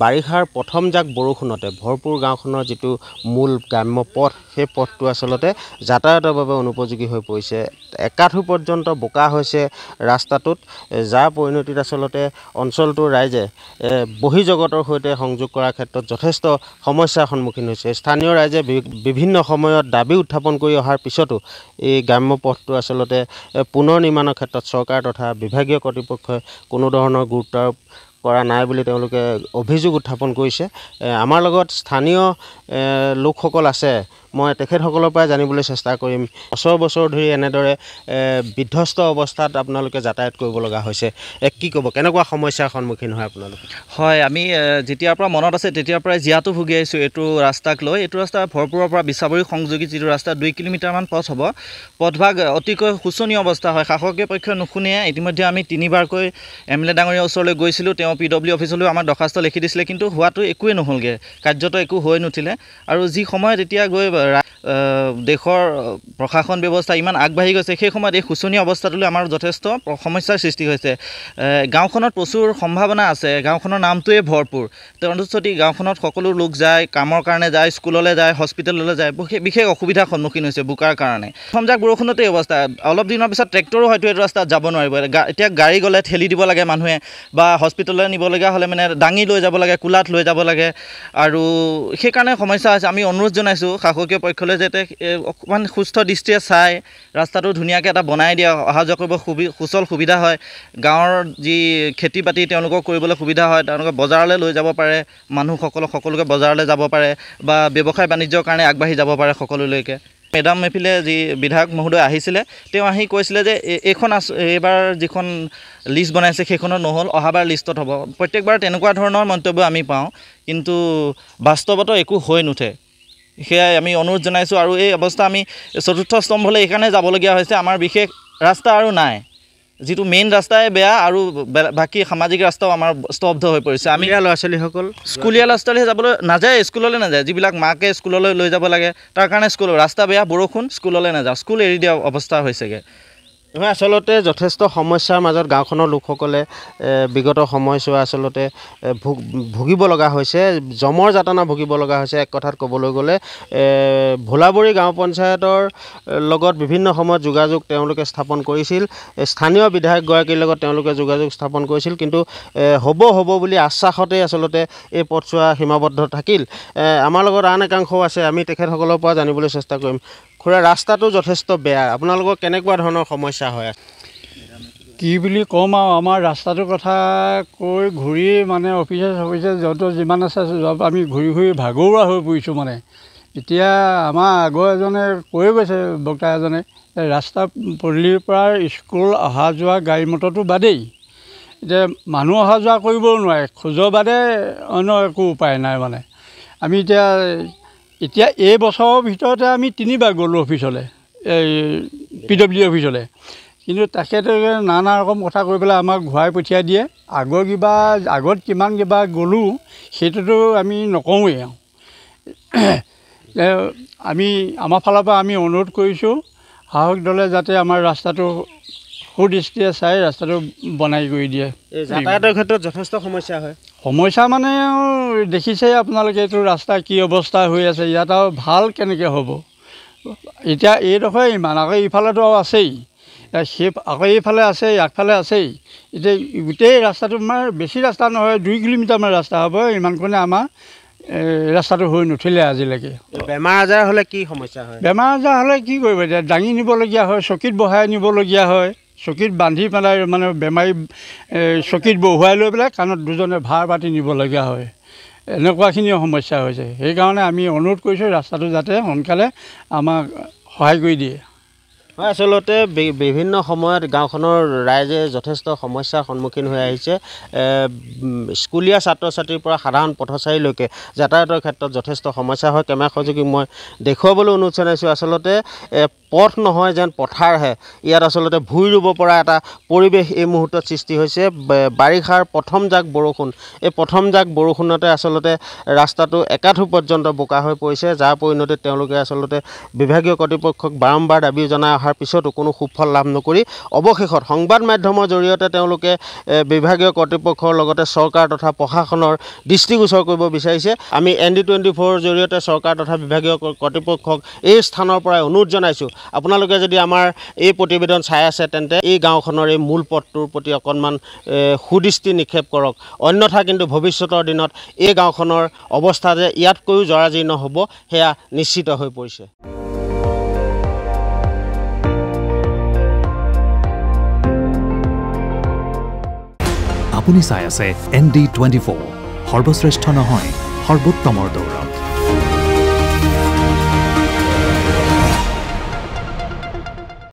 বাৰিষাৰ প্ৰথম প্ৰথমজাক বৰষুণতে ভৰপূৰ গাঁওখনৰ যিটো মূল গ্ৰাম্য পথ সেই পথটো আচলতে যাতায়তৰ বাবে অনুপযোগী হৈ পৰিছে একাঠু পৰ্যন্ত বোকা হৈছে ৰাস্তাটোত যাৰ পৰিণতিত আচলতে অঞ্চলটোৰ ৰাইজে বহি জগতৰ সৈতে সংযোগ কৰাৰ ক্ষেত্ৰত যথেষ্ট সমস্যাৰ সন্মুখীন হৈছে স্থানীয় ৰাইজে বিভিন্ন সময়ত দাবী উত্থাপন কৰি অহাৰ পিছতো এই গ্ৰাম্য পথটো আচলতে পুনৰ নিৰ্মাণৰ ক্ষেত্ৰত চৰকাৰ তথা বিভাগীয় কৰ্তৃপক্ষই কোনো ধৰণৰ গুৰুত্ব আৰোপ কৰা নাই বুলি তেওঁলোকে অভিযোগ উত্থাপন কৰিছে আমাৰ লগত স্থানীয় লোকসকল আছে মই তেখেতসকলৰ পৰাই জানিবলৈ চেষ্টা কৰিম বছৰ বছৰ ধৰি এনেদৰে বিধ্বস্ত অৱস্থাত আপোনালোকে যাতায়াত কৰিব লগা হৈছে এক কি ক'ব কেনেকুৱা সমস্যাৰ সন্মুখীন হয় আপোনালোক হয় আমি যেতিয়াৰ পৰা মনত আছে তেতিয়াৰ পৰাই জীয়াতো ভুগি আহিছোঁ এইটো ৰাস্তাক লৈ এইটো ৰাস্তা ভৰপূৰৰ পৰা বিচাবৰী সংযোগী যিটো ৰাস্তা দুই কিলোমিটাৰমান পথ হ'ব পথভাগ অতিকৈ শোচনীয় অৱস্থা হয় শাসকীয় পক্ষ নুশুনে ইতিমধ্যে আমি তিনিবাৰকৈ এম এল এ ডাঙৰীয়া ওচৰলৈ গৈছিলোঁ তেওঁ পি ডব্লিউ অফিচলৈও আমাৰ দৰ্খাস্ত লিখি দিছিলে কিন্তু হোৱাটো একোৱেই নহ'লগৈ কাৰ্যত একো হৈ নুঠিলে আৰু যি সময়ত এতিয়া গৈ right. দেশৰ প্ৰশাসন ব্যৱস্থা ইমান আগবাঢ়ি গৈছে সেই সময়ত এই শোচনীয় অৱস্থাটোলৈ আমাৰ যথেষ্ট সমস্যাৰ সৃষ্টি হৈছে গাঁওখনত প্ৰচুৰ সম্ভাৱনা আছে গাঁওখনৰ নামটোৱেই ভৰপূৰ তেওঁলোকতি গাঁওখনত সকলো লোক যায় কামৰ কাৰণে যায় স্কুললৈ যায় হস্পিটেললৈ যায় বিশেষ অসুবিধাৰ সন্মুখীন হৈছে বোকাৰ কাৰণে সমজাক বৰষুণতে অৱস্থা অলপ দিনৰ পিছত ট্ৰেক্টৰো হয়তো এইটো ৰাস্তাত যাব নোৱাৰিব এতিয়া গাড়ী গ'লে ঠেলি দিব লাগে মানুহে বা হস্পিটেললৈ নিবলগীয়া হ'লে মানে দাঙি লৈ যাব লাগে কোলাত লৈ যাব লাগে আৰু সেইকাৰণে সমস্যা হৈছে আমি অনুৰোধ জনাইছোঁ শাসকীয় পক্ষলৈ যাতে অকণমান সুস্থ দৃষ্টিৰে চাই ৰাস্তাটো ধুনীয়াকৈ এটা বনাই দিয়ে অহা যোৱা কৰিব সুবি সুচল সুবিধা হয় গাঁৱৰ যি খেতি বাতি তেওঁলোকক কৰিবলৈ সুবিধা হয় তেওঁলোকে বজাৰলৈ লৈ যাব পাৰে মানুহসকলক সকলোকে বজাৰলৈ যাব পাৰে বা ব্যৱসায় বাণিজ্যৰ কাৰণে আগবাঢ়ি যাব পাৰে সকলোলৈকে মেডাম মেফিলে যি বিধায়ক মহোদয় আহিছিলে তেওঁ আহি কৈছিলে যে এইখন আছ এইবাৰ যিখন লিষ্ট বনাইছে সেইখনত নহ'ল অহাবাৰ লিষ্টত হ'ব প্ৰত্যেকবাৰ তেনেকুৱা ধৰণৰ মন্তব্য আমি পাওঁ কিন্তু বাস্তৱতো একো হৈ নুঠে সেয়াই আমি অনুৰোধ জনাইছোঁ আৰু এই অৱস্থা আমি চতুৰ্থ স্তম্ভলৈ এইকাৰণে যাবলগীয়া হৈছে আমাৰ বিশেষ ৰাস্তা আৰু নাই যিটো মেইন ৰাস্তাই বেয়া আৰু বাকী সামাজিক ৰাস্তাও আমাৰ স্তব্ধ হৈ পৰিছে আমি ইয়াৰ ল'ৰা ছোৱালীসকল স্কুলীয়া ল'ৰা ছোৱালীয়ে যাবলৈ নাযায় স্কুললৈ নাযায় যিবিলাক মাকে স্কুললৈ লৈ যাব লাগে তাৰ কাৰণে স্কুল ৰাস্তা বেয়া বৰষুণ স্কুললৈ নাযাওঁ স্কুল এৰি দিয়া অৱস্থা হৈছেগৈ নহয় আচলতে যথেষ্ট সমস্যাৰ মাজত গাঁওখনৰ লোকসকলে বিগত সময়ছোৱা আচলতে ভোগ ভুগিব লগা হৈছে জমৰ যাতনা ভুগিব লগা হৈছে এক কথাত ক'বলৈ গ'লে ভোলাবৰী গাঁও পঞ্চায়তৰ লগত বিভিন্ন সময়ত যোগাযোগ তেওঁলোকে স্থাপন কৰিছিল স্থানীয় বিধায়কগৰাকীৰ লগত তেওঁলোকে যোগাযোগ স্থাপন কৰিছিল কিন্তু হ'ব হ'ব বুলি আশ্বাসতেই আচলতে এই পথছোৱা সীমাবদ্ধ থাকিল আমাৰ লগত আন একাংশও আছে আমি তেখেতসকলৰ পৰা জানিবলৈ চেষ্টা কৰিম খুৰা ৰাস্তাটো যথেষ্ট বেয়া আপোনালোকৰ কেনেকুৱা ধৰণৰ সমস্যা হয় কি বুলি ক'ম আৰু আমাৰ ৰাস্তাটোৰ কথা কৈ ঘূৰি মানে অফিচে চফিচে য'ত যিমান আছে য'ত আমি ঘূৰি ঘূৰি ভাগৰুৱা হৈ পৰিছোঁ মানে এতিয়া আমাৰ আগৰ এজনে কৈ গৈছে বক্তা এজনে ৰাস্তা পদূলিৰ পৰা স্কুল অহা যোৱা গাড়ী মটৰটো বাদেই এতিয়া মানুহ অহা যোৱা কৰিবও নোৱাৰে খোজৰ বাদে অন্য একো উপায় নাই মানে আমি এতিয়া এতিয়া এই বছৰৰ ভিতৰতে আমি তিনিবাৰ গ'লোঁ অফিচলৈ এই পি ডব্লিউ ডি অফিচলৈ কিন্তু তেখেতে নানা ৰকম কথা কৈ পেলাই আমাক ঘূৰাই পঠিয়াই দিয়ে আগৰ কিবা আগত কিমান কিবা গ'লোঁ সেইটোতো আমি নকওঁৱেই আৰু আমি আমাৰ ফালৰ পৰা আমি অনুৰোধ কৰিছোঁ সাহস দলে যাতে আমাৰ ৰাস্তাটো সুদৃষ্টিৰে চাই ৰাস্তাটো বনাই কৰি দিয়ে যাতায়তৰ ক্ষেত্ৰত যথেষ্ট সমস্যা হয় সমস্যা মানে দেখিছেই আপোনালোকে এইটো ৰাস্তা কি অৱস্থা হৈ আছে ইয়াত আৰু ভাল কেনেকৈ হ'ব এতিয়া এইডোখৰে ইমান আকৌ ইফালেতো আৰু আছেই সেই আকৌ এইফালে আছে আগফালে আছেই এতিয়া গোটেই ৰাস্তাটো আমাৰ বেছি ৰাস্তা নহয় দুই কিলোমিটাৰমান ৰাস্তা হ'ব ইমানখনে আমাৰ ৰাস্তাটো হৈ নুঠিলে আজিলৈকে বেমাৰ আজাৰ হ'লে কি সমস্যা হয় বেমাৰ আজাৰ হ'লে কি কৰিব এতিয়া দাঙি নিবলগীয়া হয় চকীত বহাই নিবলগীয়া হয় চকীত বান্ধি পেলাই মানে বেমাৰী চকীত বহুৱাই লৈ পেলাই কাণত দুজনে ভাৰ পাতি নিবলগীয়া হয় এনেকুৱাখিনি সমস্যা হৈছে সেইকাৰণে আমি অনুৰোধ কৰিছোঁ ৰাস্তাটো যাতে সোনকালে আমাক সহায় কৰি দিয়ে আচলতে বিভিন্ন সময়ত গাঁওখনৰ ৰাইজে যথেষ্ট সমস্যাৰ সন্মুখীন হৈ আহিছে স্কুলীয়া ছাত্ৰ ছাত্ৰীৰ পৰা সাধাৰণ পথচাৰীলৈকে যাতায়াতৰ ক্ষেত্ৰত যথেষ্ট সমস্যা হয় কেমেৰা সহযোগী মই দেখুৱাবলৈ অনুৰোধ জনাইছোঁ আচলতে পথ নহয় যেন পথাৰহে ইয়াত আচলতে ভূঁই ৰুব পৰা এটা পৰিৱেশ এই মুহূৰ্তত সৃষ্টি হৈছে বাৰিষাৰ প্ৰথম জাক বৰষুণ এই প্ৰথম জাক বৰষুণতে আচলতে ৰাস্তাটো একাঠো পৰ্যন্ত বোকা হৈ পৰিছে যাৰ পৰিণতিত তেওঁলোকে আচলতে বিভাগীয় কৰ্তৃপক্ষক বাৰম্বাৰ দাবী জনাই অহাৰ পিছতো কোনো সুফল লাভ নকৰি অৱশেষত সংবাদ মাধ্যমৰ জৰিয়তে তেওঁলোকে বিভাগীয় কৰ্তৃপক্ষৰ লগতে চৰকাৰ তথা প্ৰশাসনৰ দৃষ্টিগোচৰ কৰিব বিচাৰিছে আমি এন ডি টুৱেণ্টি ফ'ৰৰ জৰিয়তে চৰকাৰ তথা বিভাগীয় কৰ্তৃপক্ষক এই স্থানৰ পৰাই অনুৰোধ জনাইছোঁ আপোনালোকে যদি আমাৰ এই প্ৰতিবেদন চাই আছে তেন্তে এই গাঁওখনৰ এই মূল পথটোৰ প্ৰতি অকণমান সুদৃষ্টি নিক্ষেপ কৰক অন্যথা কিন্তু ভৱিষ্যতৰ দিনত এই গাঁওখনৰ অৱস্থা যে ইয়াতকৈও জৰাজীৰ্ণ হ'ব সেয়া নিশ্চিত হৈ পৰিছে আপুনি চাই আছে এন ডি টুৱেণ্টি ফ'ৰ সৰ্বশ্ৰেষ্ঠ নহয় সৰ্বোত্তমৰ দৌৰা